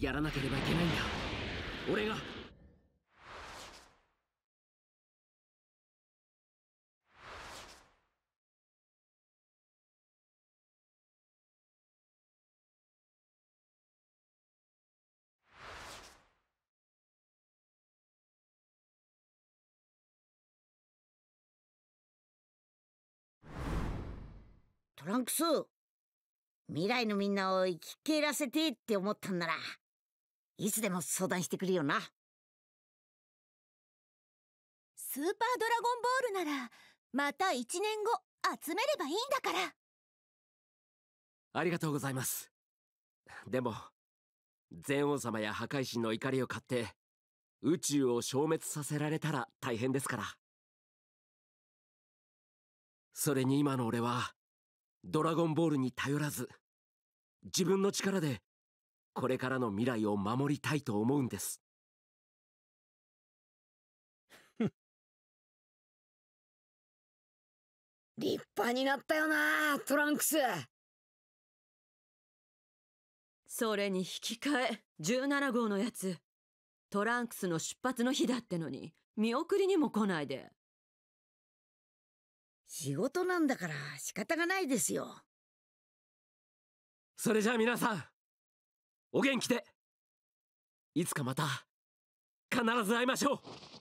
やらなければいけないんだ俺がトランクス未来のみんなを生き切らせてって思ったんなら、いつでも相談してくれよな。スーパードラゴンボールなら、また1年後集めればいいんだから。ありがとうございます。でも、全王様や破壊神の怒りを買って、宇宙を消滅させられたら大変ですから。それに今の俺は、ドラゴンボールに頼らず、自分の力でこれからの未来を守りたいと思うんです 立派になったよなトランクスそれに引き換え17号のやつトランクスの出発の日だってのに見送りにも来ないで仕事なんだから仕方がないですよそれじゃあ皆さんお元気でいつかまた必ず会いましょう